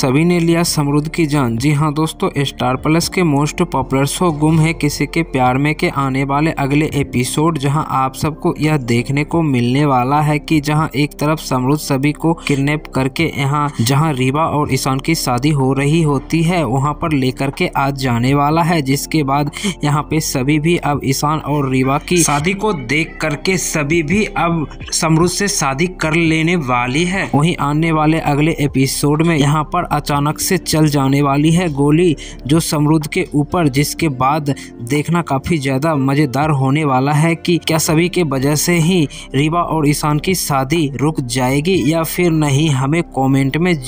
सभी ने लिया समृद्ध की जान जी हाँ दोस्तों स्टार प्लस के most popular show Ghum Hai किसी के प्यार में के आने वाले अगले एपिसोड जहाँ आप सबको यह देखने को मिलने वाला है कि जहाँ एक तरफ समृद्ध सभी को किडनेप करके यहाँ जहाँ रीवा और ईशान की शादी हो रही होती है वहाँ पर लेकर के आज जाने वाला है जिसके बाद यहाँ पे सभी भी अब ईशान और रीवा की शादी को देख करके सभी भी अब समृद्ध से शादी कर लेने वाली है वही आने वाले अगले एपिसोड में यहाँ पर अचानक से चल जाने वाली है गोली जो समृद्ध के ऊपर जिसके बाद देखना काफ़ी ज़्यादा मज़ेदार होने वाला है कि क्या सभी के वजह से ही रीवा और ईशान की शादी रुक जाएगी या फिर नहीं हमें कमेंट में